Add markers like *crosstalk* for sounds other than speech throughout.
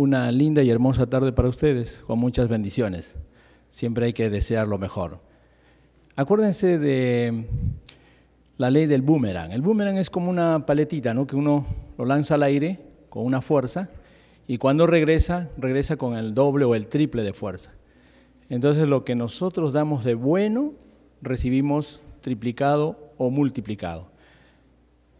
una linda y hermosa tarde para ustedes, con muchas bendiciones. Siempre hay que desear lo mejor. Acuérdense de la ley del boomerang. El boomerang es como una paletita, ¿no? Que uno lo lanza al aire con una fuerza y cuando regresa, regresa con el doble o el triple de fuerza. Entonces lo que nosotros damos de bueno, recibimos triplicado o multiplicado.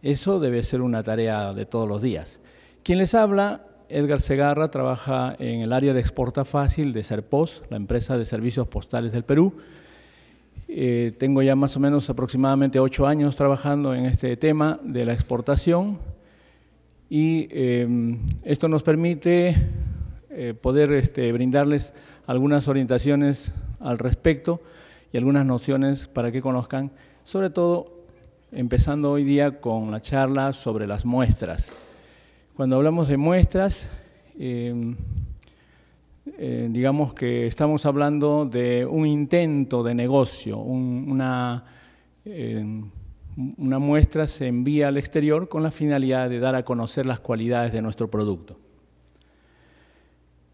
Eso debe ser una tarea de todos los días. Quien les habla Edgar Segarra trabaja en el área de exporta fácil de Serpos, la empresa de servicios postales del Perú. Eh, tengo ya más o menos aproximadamente ocho años trabajando en este tema de la exportación y em, esto nos permite eh, poder este, brindarles algunas orientaciones al respecto y algunas nociones para que conozcan, sobre todo empezando hoy día con la charla sobre las muestras. Cuando hablamos de muestras, em, eh, digamos que estamos hablando de un intento de negocio, em, una, muestra se envía al exterior con la finalidad de dar a conocer las cualidades de nuestro producto.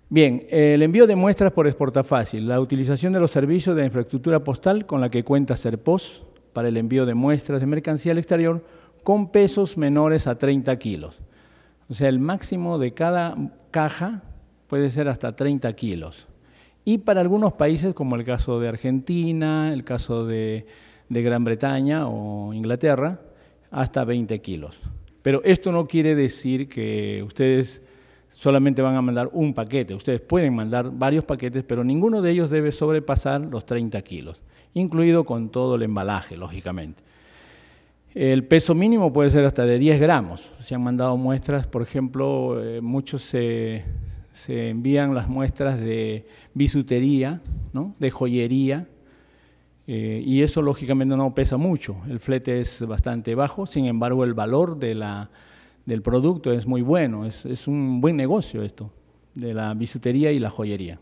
Bien, el envío de muestras por ExportaFácil, la utilización de los servicios de infraestructura postal con la que cuenta Serpos para el envío de muestras de mercancía al exterior con pesos menores a 30 kilos. O sea, el máximo de cada caja puede ser hasta 30 kilos. Y para algunos países, como el caso de Argentina, el caso de, Gran Bretaña o Inglaterra, hasta 20 kilos. Pero esto no quiere decir que ustedes solamente van a mandar un paquete. Ustedes pueden mandar varios paquetes, pero ninguno de ellos debe sobrepasar los 30 kilos, incluido con todo el embalaje, lógicamente. El peso mínimo puede ser hasta de 10 gramos. Se han mandado muestras, por ejemplo, eh, muchos se, envían las muestras de bisutería, de joyería, eh, y eso lógicamente no pesa mucho. El flete es bastante bajo, sin embargo el valor del producto es muy bueno, es un buen negocio esto, de la bisutería y la joyería.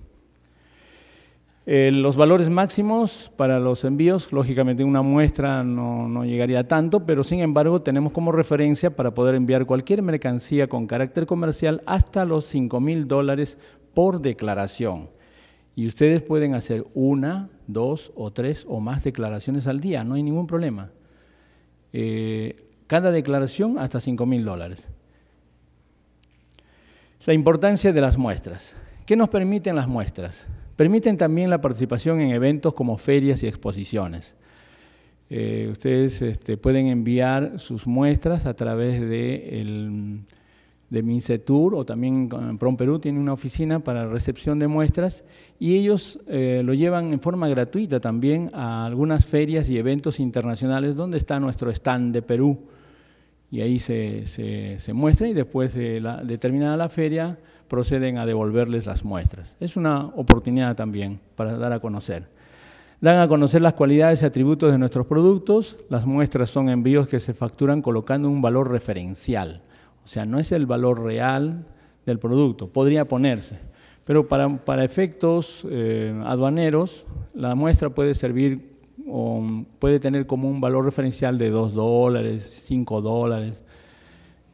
Eh, los valores máximos para los envíos, lógicamente una muestra no, llegaría a tanto, pero sin embargo tenemos como referencia para poder enviar cualquier mercancía con carácter comercial hasta los 5.000 dólares por declaración. Y ustedes pueden hacer una, dos o tres o más declaraciones al día, no hay ningún problema. Eh, cada declaración hasta 5.000 mil dólares. La importancia de las muestras. ¿Qué nos permiten las muestras? Permiten también la participación en eventos como ferias y exposiciones. Eh, ustedes este, pueden enviar sus muestras a través de, el, o también Prom Perú tiene una oficina para recepción de muestras y ellos eh, lo llevan en forma gratuita también a algunas ferias y eventos internacionales donde está nuestro stand de Perú y ahí se, muestra y después de la, la feria proceden a devolverles las muestras. Es una oportunidad también para dar a conocer. Dan a conocer las cualidades y atributos de nuestros productos. Las muestras son envíos que se facturan colocando un valor referencial. O sea, no es el valor real del producto, podría ponerse. Pero para, efectos eh, aduaneros, la muestra puede servir o puede tener como un valor referencial de 2 dólares, 5 dólares,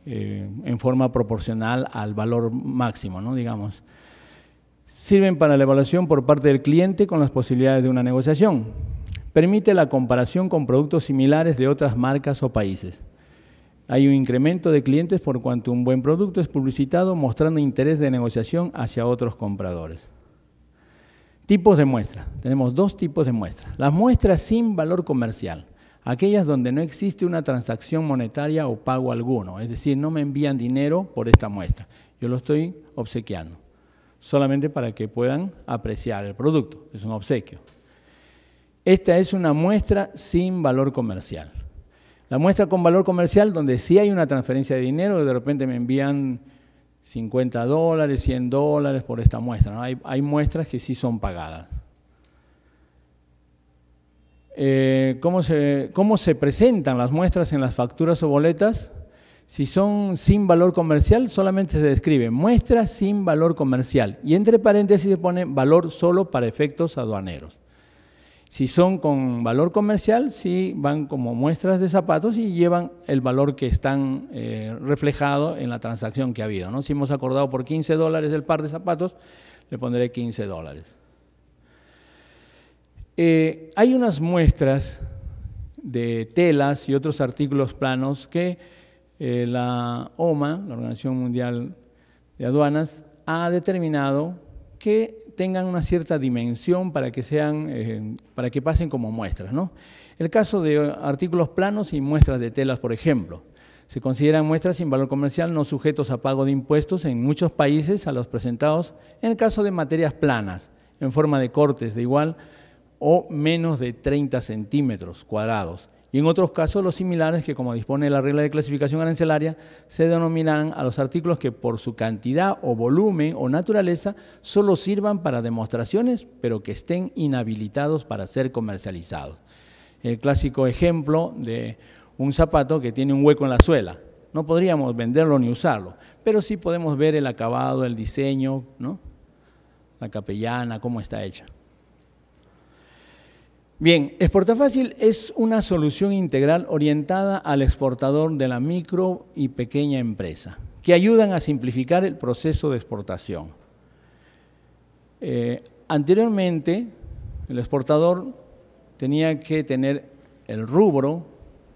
eh, en forma proporcional al valor máximo, ¿no? digamos. Sirven para la evaluación por parte del cliente con las posibilidades de una negociación. Permite la comparación con productos similares de otras marcas o países. Hay un incremento de clientes por cuanto un buen producto es publicitado mostrando interés de negociación hacia otros compradores. Tipos de muestra Tenemos dos tipos de muestras. Las muestras sin valor comercial aquellas donde no existe una transacción monetaria o pago alguno, es decir, no me envían dinero por esta muestra, yo lo estoy obsequiando, solamente para que puedan apreciar el producto, es un obsequio. Esta es una muestra sin valor comercial. La muestra con valor comercial, donde sí hay una transferencia de dinero, de repente me envían 50 dólares, 100 dólares por esta muestra. hay muestras que sí son pagadas. Eh, ¿cómo, se, presentan las muestras en las facturas o boletas. Si son sin valor comercial, solamente se describe muestra sin valor comercial. Y entre paréntesis se pone valor solo para efectos aduaneros. Si son con valor comercial, sí van como muestras de zapatos y llevan el valor que están eh, reflejado en la transacción que ha habido. Si hemos acordado por 15 dólares el par de zapatos, le pondré 15 dólares. Eh, hay unas muestras de telas y otros artículos planos que eh, la OMA, la Organización Mundial de Aduanas, ha determinado que tengan una cierta dimensión para que sean, eh, para que pasen como muestras. El caso de artículos planos y muestras de telas, por ejemplo. Se consideran muestras sin valor comercial no sujetos a pago de impuestos en muchos países a los presentados en el caso de materias planas, en forma de cortes de igual o menos de 30 centímetros cuadrados. Y en otros casos, los similares que, como dispone la regla de clasificación arancelaria, se denominarán a los artículos que por su cantidad o volumen o naturaleza solo sirvan para demostraciones, pero que estén inhabilitados para ser comercializados. El clásico ejemplo de un zapato que tiene un hueco en la suela. No podríamos venderlo ni usarlo, pero sí podemos ver el acabado, el diseño, ¿no? la capellana, cómo está hecha. Bien, Exportafácil es una solución integral orientada al exportador de la micro y pequeña empresa, que ayudan a simplificar el proceso de exportación. Eh, anteriormente, el exportador tenía que tener el rubro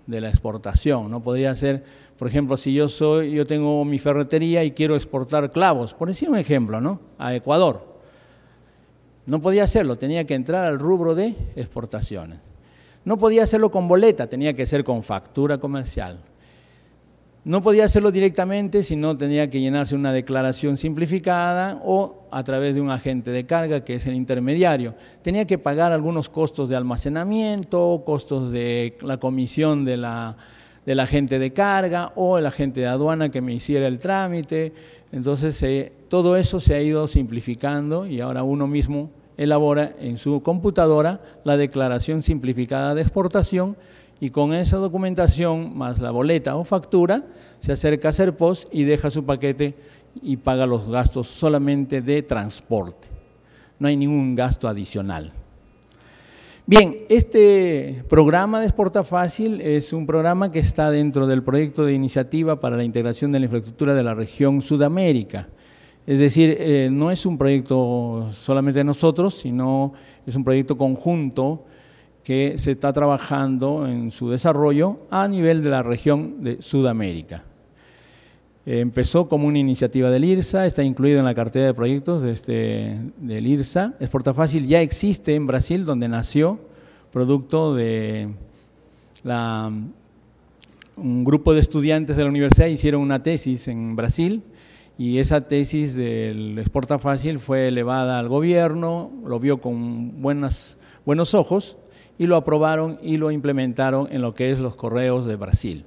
de la exportación, no podría ser, por ejemplo, si yo soy, yo tengo mi ferretería y quiero exportar clavos, por decir un ejemplo, ¿no? A Ecuador no podía hacerlo, tenía que entrar al rubro de exportaciones. No podía hacerlo con boleta, tenía que ser con factura comercial. No podía hacerlo directamente, sino tenía que llenarse una declaración simplificada o a través de un agente de carga, que es el intermediario. Tenía que pagar algunos costos de almacenamiento, costos de la comisión de la del agente de carga o el agente de aduana que me hiciera el trámite. Entonces, eh, todo eso se ha ido simplificando y ahora uno mismo elabora en su computadora la declaración simplificada de exportación y con esa documentación más la boleta o factura se acerca a Serpos y deja su paquete y paga los gastos solamente de transporte. No hay ningún gasto adicional. Bien, este programa de Exporta Fácil es un programa que está dentro del proyecto de iniciativa para la integración de la infraestructura de la región Sudamérica. Es decir, eh, no es un proyecto solamente de nosotros, sino es un proyecto conjunto que se está trabajando en su desarrollo a nivel de la región de Sudamérica. Eh, empezó como una iniciativa del IRSA, está incluido en la cartera de proyectos de este, del IRSA. Fácil ya existe en Brasil, donde nació, producto de un grupo de estudiantes de la universidad hicieron una tesis en Brasil y esa tesis del Exporta Fácil fue elevada al gobierno, lo vio con buenas, buenos ojos y lo aprobaron y lo implementaron en lo que es los correos de Brasil.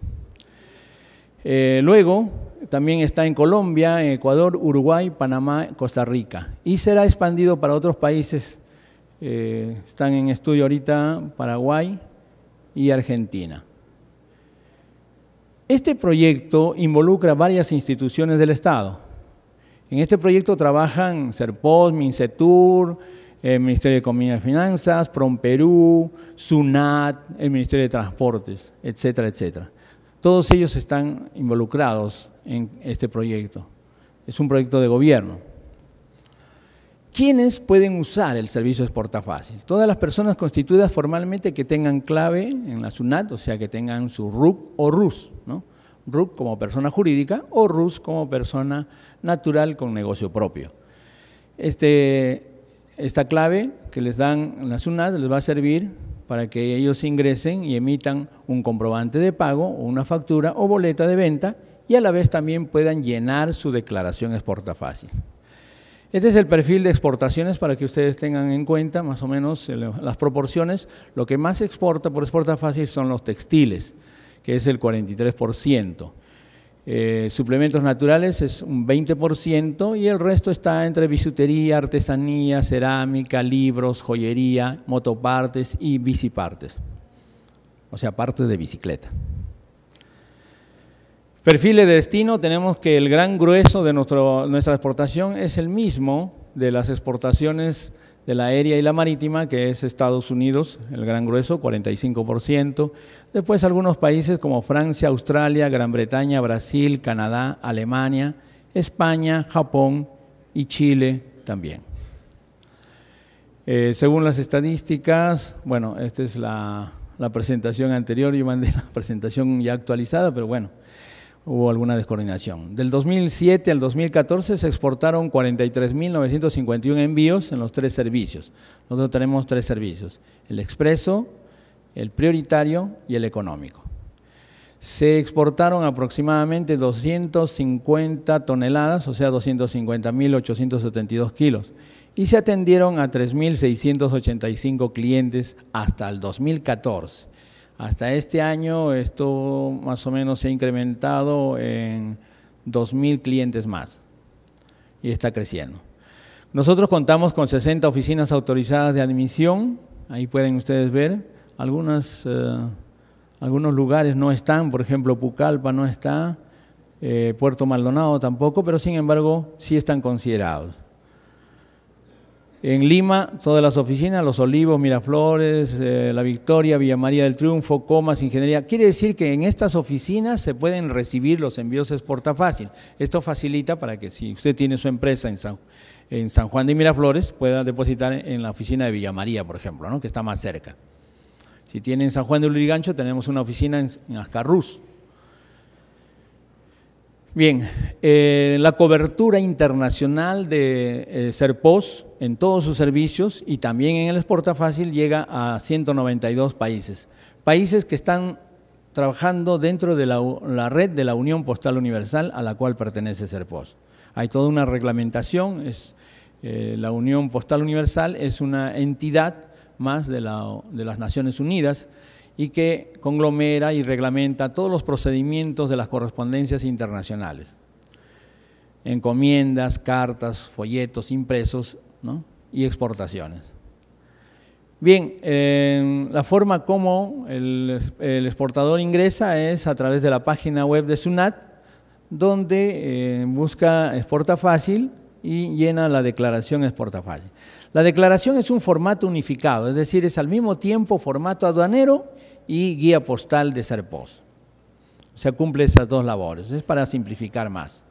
Eh, luego, también está en Colombia, Ecuador, Uruguay, Panamá, Costa Rica. Y será expandido para otros países. Eh, están en estudio ahorita Paraguay y Argentina. Este proyecto involucra varias instituciones del Estado. En este proyecto trabajan CERPOS, MINCETUR, el Ministerio de Economía y Finanzas, perú SUNAT, el Ministerio de Transportes, etcétera, etcétera. Todos ellos están involucrados en este proyecto. Es un proyecto de gobierno. ¿Quiénes pueden usar el servicio Exporta Fácil? Todas las personas constituidas formalmente que tengan clave en la SUNAT, o sea, que tengan su RUC o RUS, ¿no? RUC como persona jurídica o RUS como persona natural con negocio propio. Este, esta clave que les dan en la SUNAT les va a servir para que ellos ingresen y emitan un comprobante de pago o una factura o boleta de venta y a la vez también puedan llenar su declaración exporta fácil. Este es el perfil de exportaciones para que ustedes tengan en cuenta más o menos las proporciones. Lo que más exporta por exporta fácil son los textiles, que es el 43%. Eh, suplementos naturales es un 20% y el resto está entre bisutería, artesanía, cerámica, libros, joyería, motopartes y bicipartes, o sea, partes de bicicleta. Perfiles de destino, tenemos que el gran grueso de nuestra exportación es el mismo de las exportaciones de la aérea y la marítima, que es Estados Unidos, el gran grueso, 45%. Después algunos países como Francia, Australia, Gran Bretaña, Brasil, Canadá, Alemania, España, Japón y Chile también. Eh, según las estadísticas, bueno, esta es la, la presentación anterior, yo mandé la *laughs* presentación ya actualizada, pero bueno, hubo alguna descoordinación. Del 2007 al 2014 se exportaron 43.951 envíos en los tres servicios. Nosotros tenemos tres servicios, el expreso, el prioritario y el económico. Se exportaron aproximadamente 250 toneladas, o sea, 250.872 kilos, y se atendieron a 3.685 clientes hasta el 2014. Hasta este año esto más o menos se ha incrementado en 2.000 clientes más y está creciendo. Nosotros contamos con 60 oficinas autorizadas de admisión, ahí pueden ustedes ver, eh, algunos lugares no están, por ejemplo Pucallpa no está, eh, Puerto Maldonado tampoco, pero sin embargo sí están considerados. En Lima, todas las oficinas, Los Olivos, Miraflores, eh, La Victoria, Villa María del Triunfo, Comas, Ingeniería. Quiere decir que en estas oficinas se pueden recibir los envíos exporta Esto facilita para que si usted tiene su empresa en San, Juan de Miraflores, pueda depositar en la oficina de Villa María, por ejemplo, que está más cerca. Si tiene en San Juan de Urigancho, tenemos una oficina en, en Bien, eh, la cobertura internacional de eh, Serpos en todos sus servicios y también en el Exporta Fácil llega a 192 países. Países que están trabajando dentro de la, red de la Unión Postal Universal a la cual pertenece Serpos. Hay toda una reglamentación, es, eh, la Unión Postal Universal es una entidad más de las Naciones Unidas y que conglomera y reglamenta todos los procedimientos de las correspondencias internacionales. Encomiendas, cartas, folletos, impresos y exportaciones. Bien, eh, la forma como el, exportador ingresa es a través de la página web de SUNAT, donde eh, busca exporta fácil y llena la declaración exporta La declaración es un formato unificado, es decir, es al mismo tiempo formato aduanero y guía postal de Serpós. O sea, cumple esas dos labores. Es para simplificar más.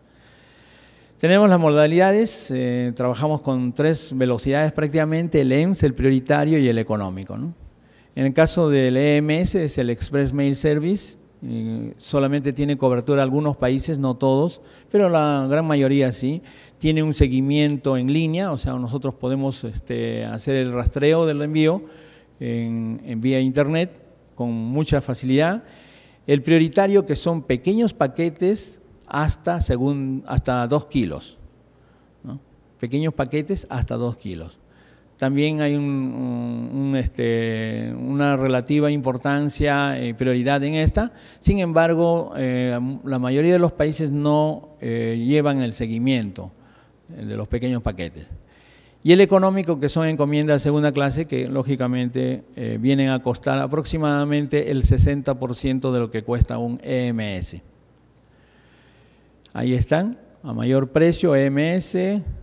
Tenemos las modalidades, eh, trabajamos con tres velocidades prácticamente, el EMS, el prioritario y el económico. En el caso del EMS es el Express Mail Service, eh, solamente tiene cobertura algunos países, no todos, pero la gran mayoría sí. Tiene un seguimiento en línea, o sea, nosotros podemos este, hacer el rastreo del envío en vía internet con mucha facilidad. El prioritario que son pequeños paquetes hasta, según, hasta 2 kilos. Pequeños paquetes hasta 2 kilos. También hay este, una relativa importancia y eh, prioridad en esta. Sin embargo, eh, la mayoría de los países no eh, llevan el seguimiento de los pequeños paquetes y el económico, que son encomiendas de segunda clase, que lógicamente eh, vienen a costar aproximadamente el 60% de lo que cuesta un EMS. Ahí están, a mayor precio, EMS,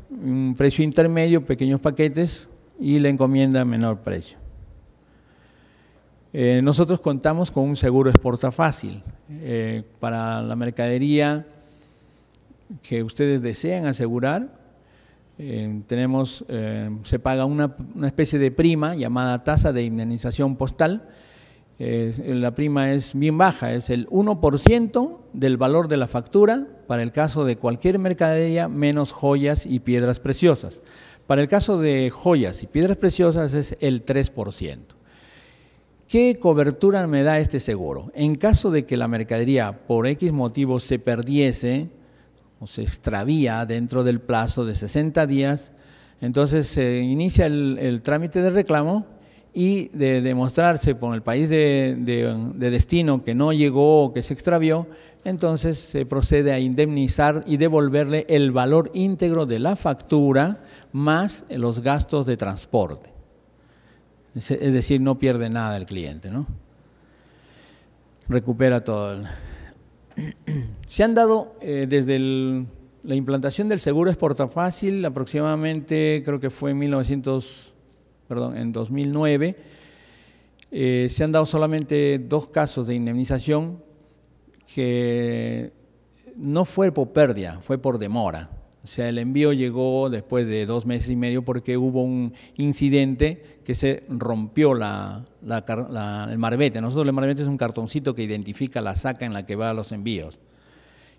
un precio intermedio, pequeños paquetes y la encomienda a menor precio. Eh, nosotros contamos con un seguro exporta fácil eh, para la mercadería que ustedes desean asegurar eh, tenemos, eh, se paga una, especie de prima llamada tasa de indemnización postal. Eh, la prima es bien baja, es el 1% del valor de la factura para el caso de cualquier mercadería menos joyas y piedras preciosas. Para el caso de joyas y piedras preciosas es el 3%. ¿Qué cobertura me da este seguro? En caso de que la mercadería por X motivo se perdiese, se extravía dentro del plazo de 60 días, entonces se inicia el, trámite de reclamo y de demostrarse por el país de, destino que no llegó o que se extravió, entonces se procede a indemnizar y devolverle el valor íntegro de la factura más los gastos de transporte. Es, es decir, no pierde nada el cliente, ¿no? Recupera todo. El, se han dado eh, desde la implantación del seguro es portafácil, aproximadamente creo que fue en 1900, en 2009, eh, se han dado solamente dos casos de indemnización que no fue por pérdida, fue por demora. O sea, el envío llegó después de dos meses y medio porque hubo un incidente que se rompió el marbete. Nosotros el marbete es un cartoncito que identifica la saca en la que va los envíos.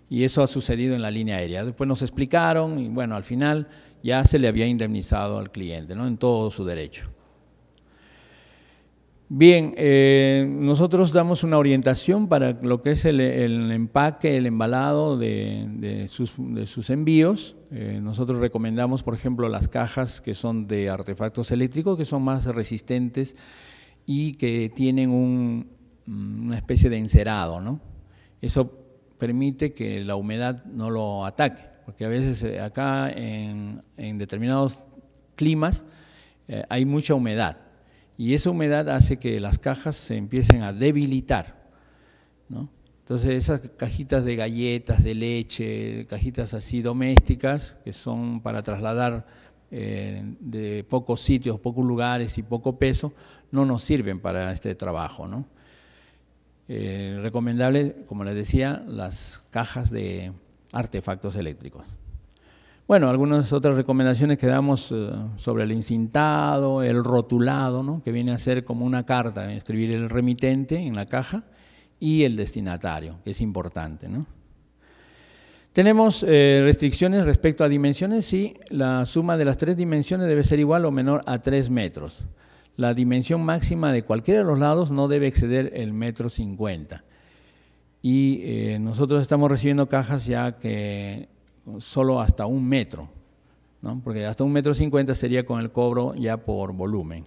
Y eso ha sucedido en la línea aérea. Después nos explicaron y bueno, al final ya se le había indemnizado al cliente, ¿no? En todo su derecho. Bien, eh, nosotros damos una orientación para lo que es el, empaque, el embalado de, sus, envíos. Eh, nosotros recomendamos, por ejemplo, las cajas que son de artefactos eléctricos, que son más resistentes y que tienen una especie de encerado, ¿no? Eso permite que la humedad no lo ataque, porque a veces eh, acá en, determinados climas hay mucha humedad y esa humedad hace que las cajas se empiecen a debilitar. ¿no? Entonces esas cajitas de galletas, de leche, cajitas así domésticas, que son para trasladar eh, de pocos sitios, pocos lugares y poco peso, no nos sirven para este trabajo. Eh, recomendable, como les decía, las cajas de artefactos eléctricos. Bueno, algunas otras recomendaciones que damos eh, sobre el incintado, el rotulado, ¿no? que viene a ser como una carta, escribir el remitente en la caja y el destinatario, que es importante. ¿no? Tenemos eh, restricciones respecto a dimensiones, sí, la suma de las tres dimensiones debe ser igual o menor a tres metros. La dimensión máxima de cualquiera de los lados no debe exceder el metro cincuenta. Y eh, nosotros estamos recibiendo cajas ya que solo hasta un metro, ¿no? porque hasta un metro cincuenta sería con el cobro ya por volumen.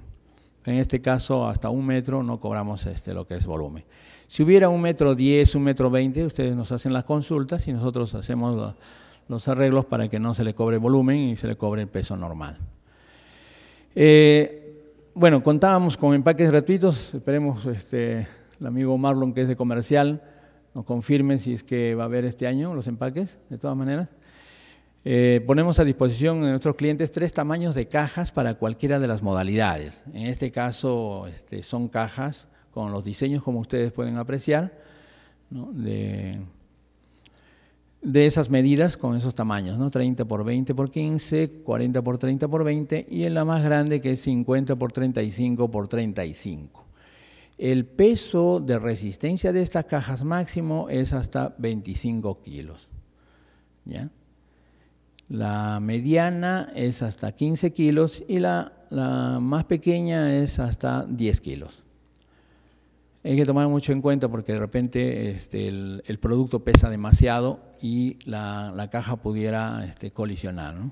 En este caso, hasta un metro no cobramos este, lo que es volumen. Si hubiera un metro diez, un metro veinte, ustedes nos hacen las consultas y nosotros hacemos los, arreglos para que no se le cobre volumen y se le cobre el peso normal. Eh, bueno, contábamos con empaques gratuitos. Esperemos este, el amigo Marlon, que es de comercial, nos confirme si es que va a haber este año los empaques, de todas maneras. Eh, ponemos a disposición de nuestros clientes tres tamaños de cajas para cualquiera de las modalidades. En este caso este, son cajas con los diseños como ustedes pueden apreciar de, esas medidas con esos tamaños, ¿no? 30 por 20 por 15, 40 por 30 por 20 y en la más grande que es 50 por 35 por 35. El peso de resistencia de estas cajas máximo es hasta 25 kilos. ¿ya? La mediana es hasta 15 kilos y la, más pequeña es hasta 10 kilos. Hay que tomar mucho en cuenta porque de repente este, el, producto pesa demasiado y la, caja pudiera este, colisionar. ¿no?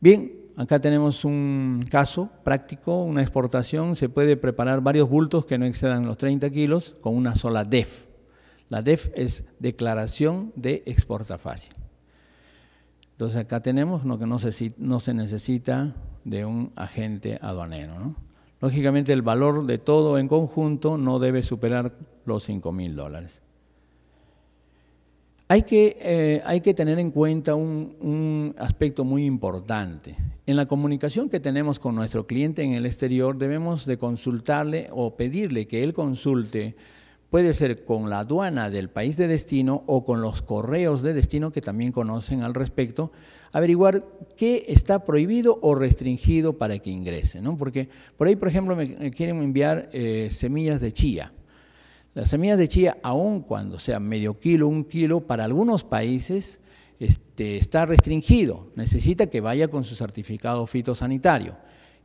Bien, acá tenemos un caso práctico, una exportación. Se puede preparar varios bultos que no excedan los 30 kilos con una sola DEF. La DEF es Declaración de Exporta Fácil. Entonces acá tenemos lo que no se, necesita de un agente aduanero. Lógicamente el valor de todo en conjunto no debe superar los 5 mil dólares. Hay que, eh, hay que, tener en cuenta un, un, aspecto muy importante. En la comunicación que tenemos con nuestro cliente en el exterior debemos de consultarle o pedirle que él consulte Puede ser con la aduana del país de destino o con los correos de destino que también conocen al respecto, averiguar qué está prohibido o restringido para que ingrese. ¿no? Porque por ahí, por ejemplo, me quieren enviar eh, semillas de chía. Las semillas de chía, aun cuando sea medio kilo, un kilo, para algunos países este, está restringido, necesita que vaya con su certificado fitosanitario.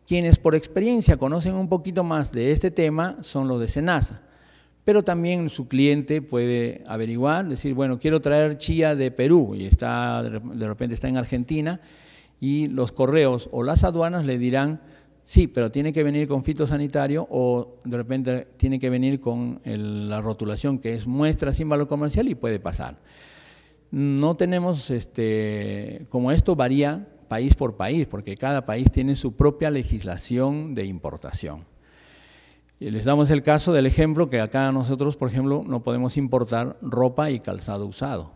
Quienes por experiencia conocen un poquito más de este tema son los de SENASA. Pero también su cliente puede averiguar, decir, bueno, quiero traer chía de Perú y está, de repente está en Argentina y los correos o las aduanas le dirán, sí, pero tiene que venir con fitosanitario o de repente tiene que venir con la rotulación que es muestra sin valor comercial y puede pasar. No tenemos, este, como esto varía país por país, porque cada país tiene su propia legislación de importación. Les damos el caso del ejemplo que acá nosotros, por ejemplo, no podemos importar ropa y calzado usado.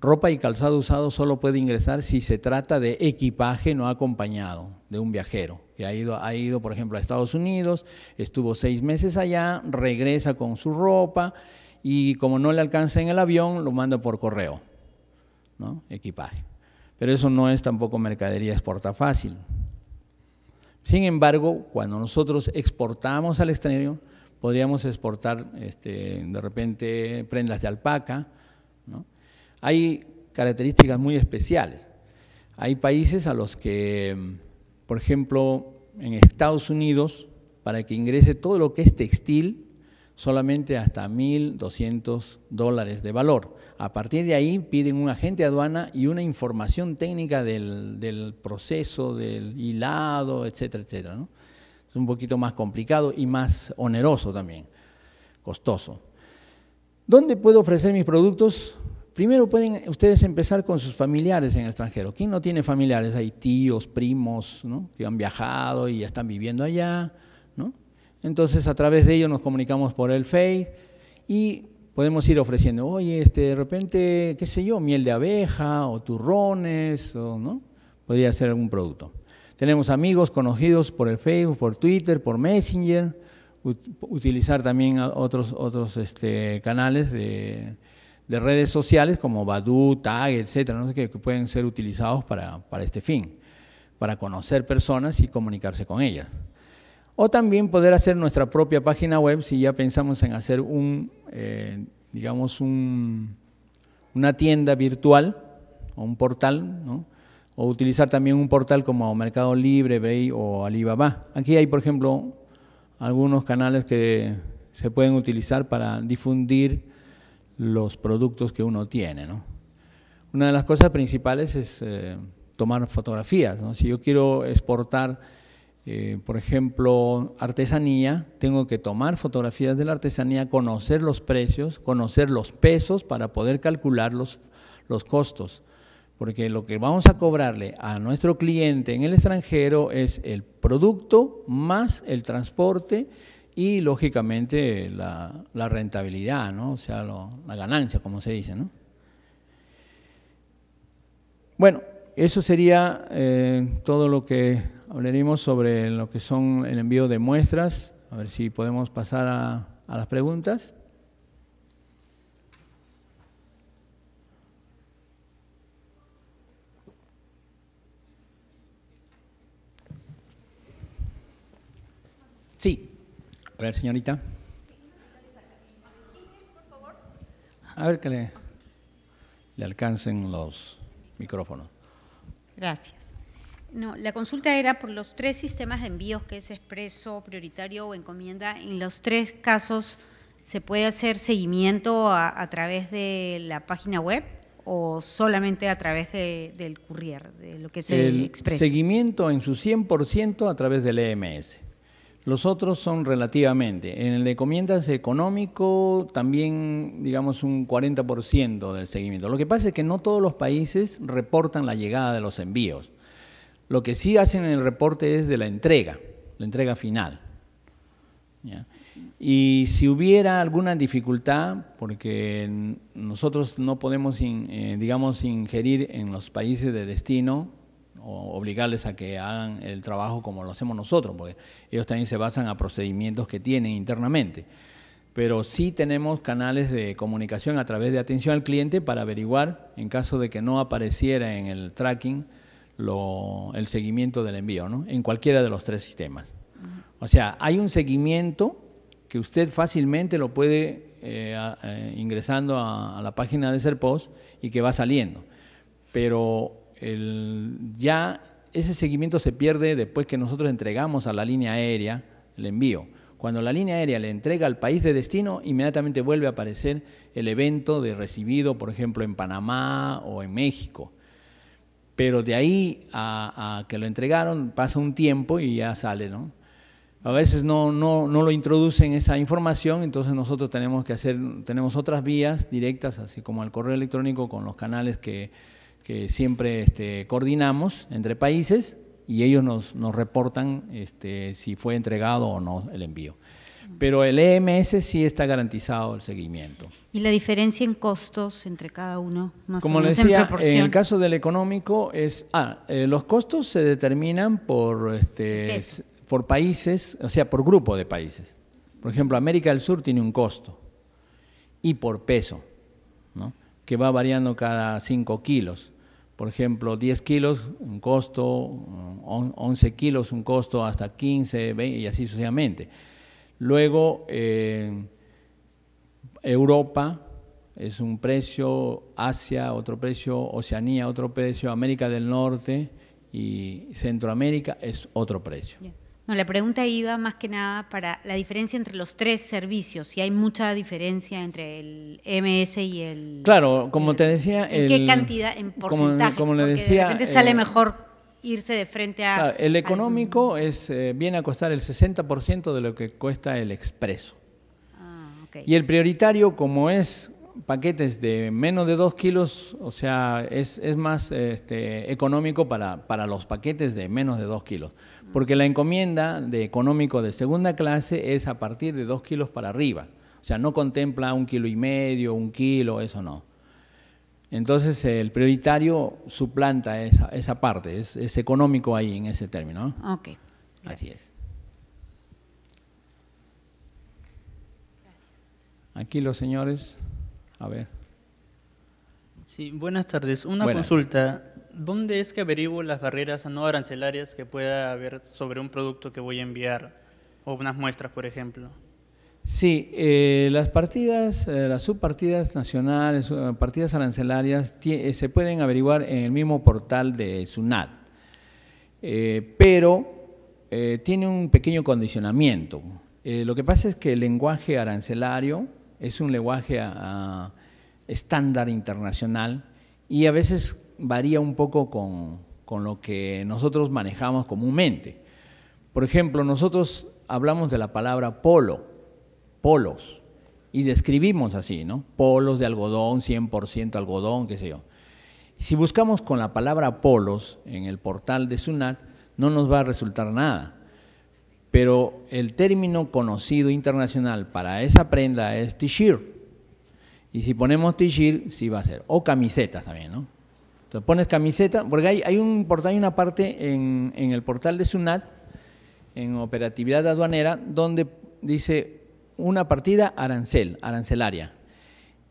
Ropa y calzado usado solo puede ingresar si se trata de equipaje no acompañado de un viajero que ha ido, ha ido, por ejemplo, a Estados Unidos, estuvo seis meses allá, regresa con su ropa y como no le alcanza en el avión, lo manda por correo, ¿no? equipaje. Pero eso no es tampoco mercadería exporta fácil. Sin embargo, cuando nosotros exportamos al extranjero, podríamos exportar este, de repente prendas de alpaca. Hay características muy especiales. Hay países a los que, por ejemplo, en Estados Unidos, para que ingrese todo lo que es textil, solamente hasta 1.200 dólares de valor. A partir de ahí piden un agente aduana y una información técnica del, proceso, del hilado, etcétera, etcétera. Es un poquito más complicado y más oneroso también, costoso. ¿Dónde puedo ofrecer mis productos? Primero pueden ustedes empezar con sus familiares en el extranjero. ¿Quién no tiene familiares? Hay tíos, primos, que han viajado y ya están viviendo allá. Entonces, a través de ellos nos comunicamos por el Face y podemos ir ofreciendo, oye, este, de repente, qué sé yo, miel de abeja o turrones, o, ¿no? Podría ser algún producto. Tenemos amigos conocidos por el Facebook, por Twitter, por Messenger, utilizar también otros, otros este, canales de, redes sociales como Badu, Tag, etcétera, ¿no? que, que, pueden ser utilizados para, para este fin, para conocer personas y comunicarse con ellas. O también poder hacer nuestra propia página web si ya pensamos en hacer un, eh, digamos, una tienda virtual o un portal, o utilizar también un portal como Mercado Libre, Bay o Alibaba. Aquí hay, por ejemplo, algunos canales que se pueden utilizar para difundir los productos que uno tiene. Una de las cosas principales es eh, tomar fotografías. Si yo quiero exportar eh, por ejemplo, artesanía, tengo que tomar fotografías de la artesanía, conocer los precios, conocer los pesos para poder calcular los, costos. Porque lo que vamos a cobrarle a nuestro cliente en el extranjero es el producto más el transporte y lógicamente la, rentabilidad, ¿no? o sea, la ganancia, como se dice. ¿no? Bueno, eso sería eh, todo lo que hablaremos sobre lo que son el envío de muestras, a ver si podemos pasar a, las preguntas. Sí. A ver, señorita. A ver que le alcancen los micrófonos. Gracias. No, la consulta era por los tres sistemas de envíos que es expreso, prioritario o encomienda. En los tres casos se puede hacer seguimiento a, través de la página web o solamente a través del courier, de lo que es el, el Seguimiento en su 100% a través del EMS. Los otros son relativamente. En el de encomiendas económico también, digamos, un 40% del seguimiento. Lo que pasa es que no todos los países reportan la llegada de los envíos. Lo que sí hacen en el reporte es de la entrega, la entrega final. Y si hubiera alguna dificultad, porque nosotros no podemos, eh, digamos, ingerir en los países de destino o obligarles a que hagan el trabajo como lo hacemos nosotros, porque ellos también se basan a procedimientos que tienen internamente. Pero sí tenemos canales de comunicación a través de atención al cliente para averiguar, en caso de que no apareciera en el tracking, el seguimiento del envío, ¿no? En cualquiera de los tres sistemas. O sea, hay un seguimiento que usted fácilmente lo puede eh, eh, ingresando a, la página de Serpos y que va saliendo. Pero el, ya ese seguimiento se pierde después que nosotros entregamos a la línea aérea el envío. Cuando la línea aérea le entrega al país de destino, inmediatamente vuelve a aparecer el evento de recibido, por ejemplo, en Panamá o en México. Pero de ahí a, que lo entregaron pasa un tiempo y ya sale, ¿no? A veces no, no, no, lo introducen esa información, entonces nosotros tenemos que hacer, tenemos otras vías directas, así como el correo electrónico con los canales que, que siempre este, coordinamos entre países y ellos nos, nos reportan este, si fue entregado o no el envío. Pero el EMS sí está garantizado el seguimiento. ¿Y la diferencia en costos entre cada uno? Como les decía, en, el caso del económico es... Ah, eh, los costos se determinan por, este, por países, o sea, por grupo de países. Por ejemplo, América del Sur tiene un costo y por peso, ¿no? que va variando cada 5 kilos. Por ejemplo, 10 kilos un costo, 11 kilos un costo, hasta 15, 20 y así sucesivamente. Luego, eh, Europa es un precio, Asia otro precio, Oceanía otro precio, América del Norte y Centroamérica es otro precio. No, la pregunta iba más que nada para la diferencia entre los tres servicios, si hay mucha diferencia entre el MS y el... Claro, como te decía... ¿En qué cantidad, en porcentaje? Como, le decía... De repente sale eh, mejor irse de frente a... el económico es, eh, viene a costar el 60% de lo que cuesta el expreso. Ah, y el prioritario, como es paquetes de menos de 2 kilos, o sea, es, es más este, económico para, para, los paquetes de menos de 2 kilos. Porque la encomienda de económico de segunda clase es a partir de 2 kilos para arriba. O sea, no contempla un kilo y medio, un kilo, eso no. Entonces el prioritario suplanta esa, esa parte, es, económico ahí en ese término. Así es. Aquí los señores, a ver. Sí, buenas tardes. Una consulta. ¿Dónde es que averiguo las barreras no arancelarias que pueda haber sobre un producto que voy a enviar o unas muestras, por ejemplo? Sí, eh, las partidas, eh, las subpartidas nacionales, eh, partidas arancelarias se pueden averiguar en el mismo portal de SUNAT, pero tiene un pequeño condicionamiento. lo que pasa es que el lenguaje arancelario es un lenguaje ah, ah, estándar internacional y a veces varía un poco con lo que nosotros manejamos comúnmente. Por ejemplo, nosotros hablamos de la palabra polo polos. Y describimos así, ¿no? Polos de algodón, 100% algodón, qué sé yo. Si buscamos con la palabra polos en el portal de SUNAT, no nos va a resultar nada. Pero el término conocido internacional para esa prenda es t-shirt. Y si ponemos t-shirt, sí va a ser. O camisetas también, ¿no? Entonces pones camiseta, porque hay, hay un portal, una parte en, en el portal de SUNAT, en operatividad aduanera, donde dice una partida arancel, arancelaria.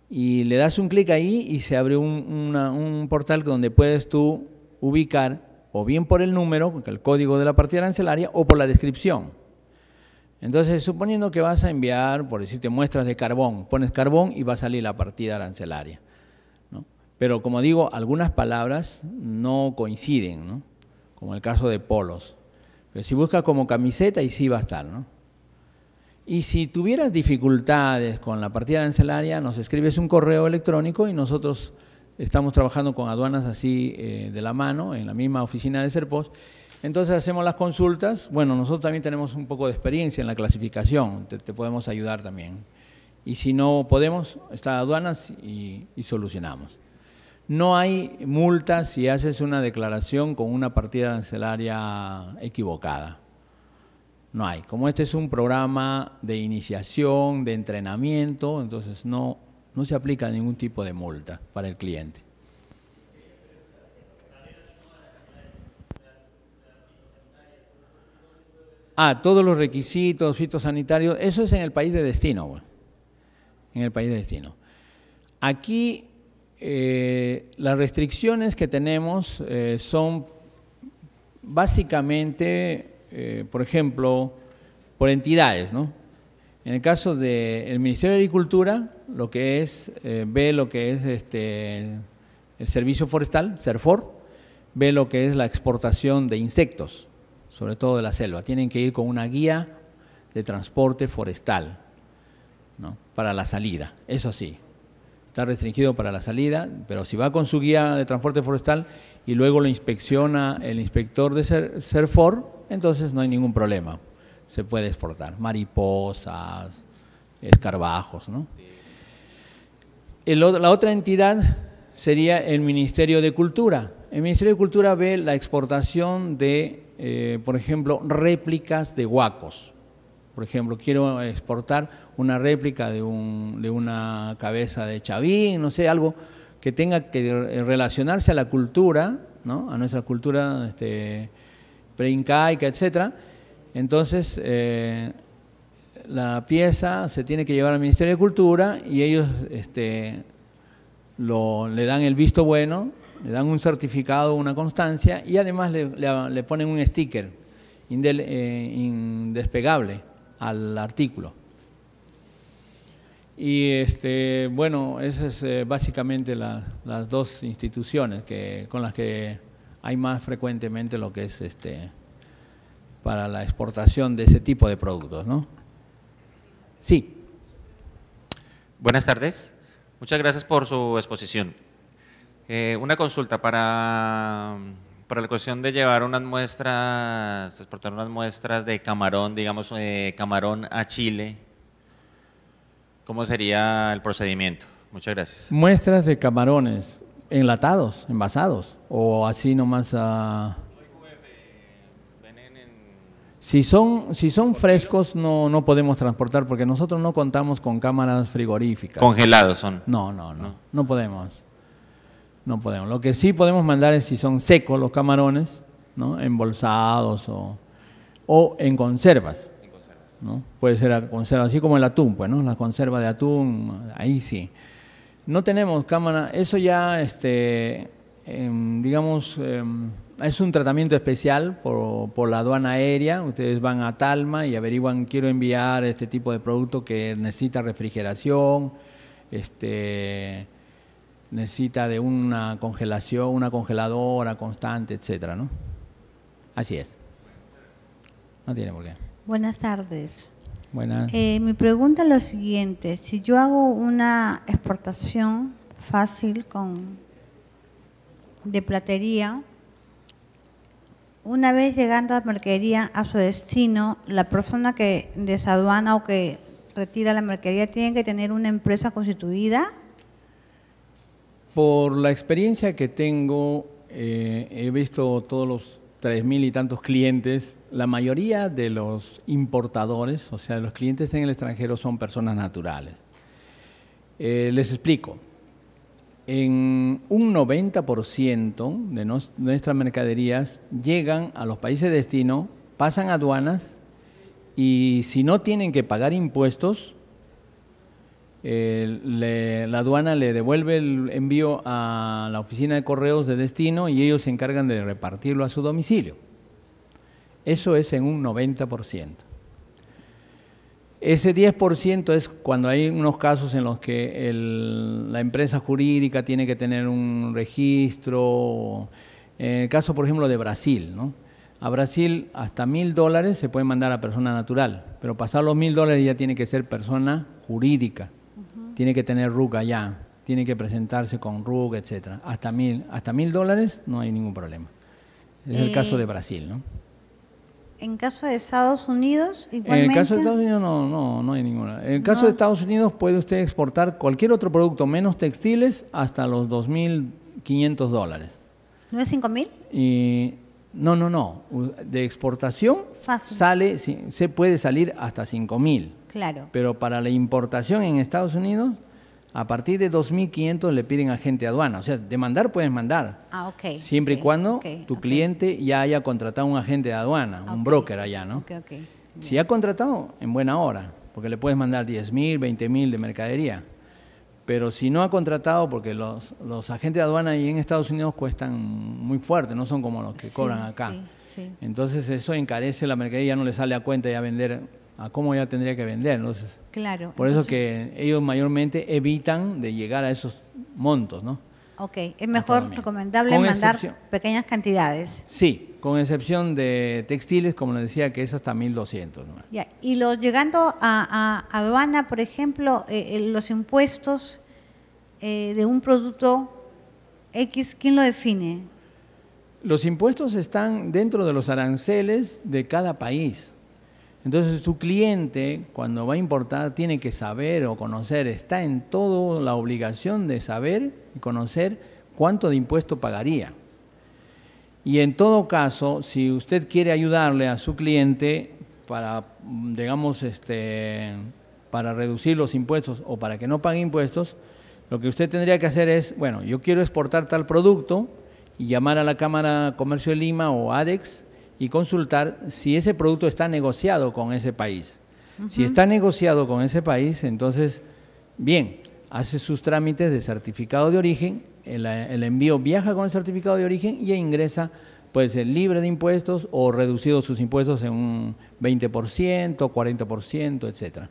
Y le das un clic ahí y se abre un, un portal donde puedes tú ubicar o bien por el número, el código de la partida arancelaria, o por la descripción. Entonces, suponiendo que vas a enviar, por decirte, muestras de carbón, pones carbón y va a salir la partida arancelaria. Pero como digo, algunas palabras no coinciden, como el caso de polos. Pero si buscas como camiseta, y sí va a estar. ¿no? Y si tuvieras dificultades con la partida arancelaria, nos escribes un correo electrónico y nosotros estamos trabajando con aduanas así eh, de la mano, en la misma oficina de Serpos. Entonces hacemos las consultas. Bueno, nosotros también tenemos un poco de experiencia en la clasificación, te, podemos ayudar también. Y si no podemos, está aduanas y, solucionamos. No hay multas si haces una declaración con una partida arancelaria equivocada no hay. Como este es un programa de iniciación, de entrenamiento, entonces no, no se aplica ningún tipo de multa para el cliente. Ah, todos los requisitos fitosanitarios, eso es en el país de destino, en el país de destino. Aquí eh, las restricciones que tenemos eh, son básicamente eh, por ejemplo, por entidades, ¿no? En el caso del Ministerio de Agricultura, lo que es, eh, ve lo que es este, el servicio forestal, CERFOR, ve lo que es la exportación de insectos, sobre todo de la selva. Tienen que ir con una guía de transporte forestal ¿no? para la salida, eso sí. Está restringido para la salida, pero si va con su guía de transporte forestal y luego lo inspecciona el inspector de CERFOR, entonces no hay ningún problema. Se puede exportar mariposas, escarbajos. ¿no? la otra entidad sería el Ministerio de Cultura. El Ministerio de Cultura ve la exportación de, eh, por ejemplo, réplicas de huacos. Por ejemplo, quiero exportar una réplica de, una cabeza de Chavín, no sé, algo que tenga que relacionarse a la cultura, ¿no? a nuestra cultura este, preincaica, etcétera, Entonces, eh, la pieza se tiene que llevar al Ministerio de Cultura y ellos este, le dan el visto bueno, le dan un certificado, una constancia y además le, ponen un sticker eh, indespegable al artículo. Y este, bueno, esas es eh, básicamente las dos instituciones que, con las que hay más frecuentemente lo que es este para la exportación de ese tipo de productos, ¿no? Sí. Buenas tardes. Muchas gracias por su exposición. Eh, una consulta para, la cuestión de llevar unas muestras, exportar unas muestras de camarón, digamos, eh, camarón a Chile. ¿Cómo sería el procedimiento? Muchas gracias. Muestras de camarones enlatados, envasados, o así nomás a... Ah, si son, si son frescos, no, no podemos transportar porque nosotros no contamos con cámaras frigoríficas. Congelados son. No, no, no, no, podemos. No podemos. Lo que sí podemos mandar es si son secos los camarones, ¿no? Embolsados o, o en conservas. En conservas. ¿no? Puede ser a conserva, así como el atún, pues, ¿no? La conserva de atún, ahí sí. No tenemos cámara, eso ya, este, em, digamos, em, es un tratamiento especial por, por, la aduana aérea. Ustedes van a Talma y averiguan, quiero enviar este tipo de producto que necesita refrigeración, este, necesita de una congelación, una congeladora constante, etcétera, ¿no? Así es. No tiene por Buenas tardes. Eh, mi pregunta es la siguiente. Si yo hago una exportación fácil con de platería, una vez llegando a la mercadería a su destino, la persona que desaduana o que retira la mercadería tiene que tener una empresa constituida. Por la experiencia que tengo, eh, he visto todos los tres mil y tantos clientes, la mayoría de los importadores, o sea, los clientes en el extranjero son personas naturales. Eh, les explico. En un 90% de nuestras mercaderías llegan a los países de destino, pasan aduanas y si no tienen que pagar impuestos, la aduana le devuelve el envío a la oficina de correos de destino y ellos se encargan de repartirlo a su domicilio. Eso es en un 90%. Ese 10% es cuando hay unos casos en los que la empresa jurídica tiene que tener un registro. En el caso, por ejemplo, de Brasil, ¿no? A Brasil hasta mil dólares se puede mandar a persona natural, pero pasar los mil dólares ya tiene que ser persona jurídica tiene que tener RUC allá, tiene que presentarse con RUC, etcétera. Hasta mil, hasta mil dólares no hay ningún problema. Es el caso de eh, Brasil, ¿no? En caso de Estados Unidos, En el caso de Estados Unidos no, no, no hay ninguna. En el caso de Estados Unidos puede usted exportar cualquier otro producto menos textiles hasta los 2.500 dólares. ¿No es 5.000? Y no, no, no. De exportación sale, se puede salir hasta 5.000. Claro. Pero para la importación en Estados Unidos, a partir de 2.500 le piden agente aduana. O sea, demandar puedes mandar. Ah, ok. Siempre y cuando tu cliente ya haya contratado un agente de aduana, un broker allá, ¿no? Si ha contratado, en buena hora, porque le puedes mandar 10.000, 20.000 de mercadería. Pero si no ha contratado, porque los, agentes de aduana ahí en Estados Unidos cuestan muy fuerte, no son como los que cobran acá. Entonces eso encarece la mercadería, no le sale a cuenta ya vender a cómo ya tendría que vender. Entonces, claro. Por eso que ellos mayormente evitan de llegar a esos montos, ¿no? Ok, es mejor recomendable mandar pequeñas cantidades. Sí, con excepción de textiles, como les decía, que es hasta 1.200. Y los llegando a, aduana, por ejemplo, eh, eh, los impuestos eh, de un producto X, ¿quién lo define? Los impuestos están dentro de los aranceles de cada país. Entonces su cliente, cuando va a importar, tiene que saber o conocer, está en todo la obligación de saber y conocer cuánto de impuesto pagaría. Y en todo caso, si usted quiere ayudarle a su cliente para, digamos, este, para reducir los impuestos o para que no pague impuestos, lo que usted tendría que hacer es, bueno, yo quiero exportar tal producto y llamar a la Cámara Comercio de Lima o ADEX y consultar si ese producto está negociado con ese país. Si está negociado con ese país, entonces, bien, hace sus trámites de certificado de origen, el, envío viaja con el certificado de origen y ingresa puede ser libre de impuestos o reducido sus impuestos en un 20%, 40%, etcétera.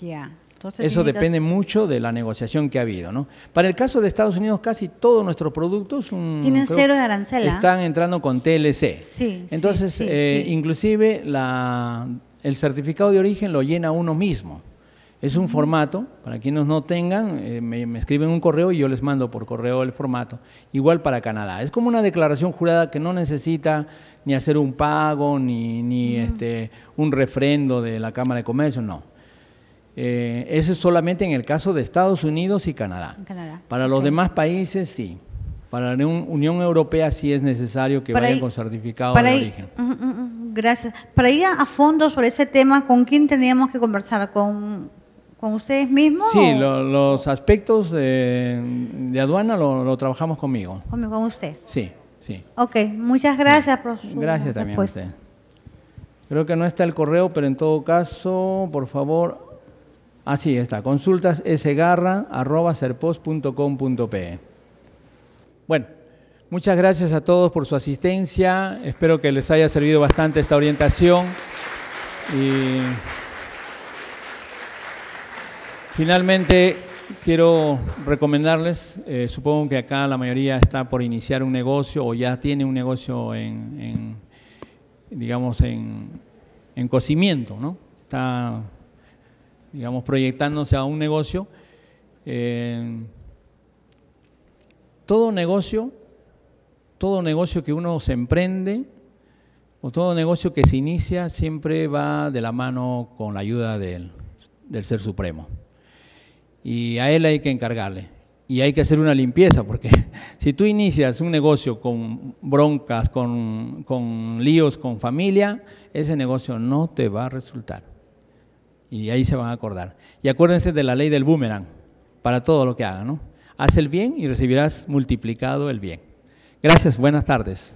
Ya, eso depende mucho de la negociación que ha habido, ¿no? Para el caso de Estados Unidos, casi todos nuestros productos mm, tienen cero de arancel. Están entrando con TLC. Entonces, eh, inclusive la, el certificado de origen lo llena uno mismo. Es un formato, para quienes no tengan, eh, me, escriben un correo y yo les mando por correo el formato. Igual para Canadá. Es como una declaración jurada que no necesita ni hacer un pago, ni, este, un refrendo de la Cámara de Comercio, no eh, eso es solamente en el caso de Estados Unidos y Canadá. Para los demás países, sí. Para la Unión Europea sí es necesario que vayan con certificado de origen. gracias. Para ir a fondo sobre ese tema, ¿con quién teníamos que conversar? ¿Con, ustedes mismos? Sí, los aspectos de, aduana lo, trabajamos conmigo. ¿Con, con usted? Sí, sí. Ok, muchas gracias, profesor. Gracias también a usted. Creo que no está el correo, pero en todo caso, por favor, Así está, consultas Bueno, muchas gracias a todos por su asistencia. Espero que les haya servido bastante esta orientación. Y finalmente quiero recomendarles, eh, supongo que acá la mayoría está por iniciar un negocio o ya tiene un negocio en, digamos, en, en cocimiento, ¿no? Está digamos, proyectándose a un negocio, eh, todo negocio, todo negocio que uno se emprende o todo negocio que se inicia siempre va de la mano con la ayuda del, Ser Supremo. Y a Él hay que encargarle. Y hay que hacer una limpieza, porque *laughs* si tú inicias un negocio con broncas, con líos, con familia, ese negocio no te va a resultar y ahí se van a acordar. Y acuérdense de la ley del boomerang para todo lo que hagan, ¿no? Haz el bien y recibirás multiplicado el bien. Gracias, buenas tardes.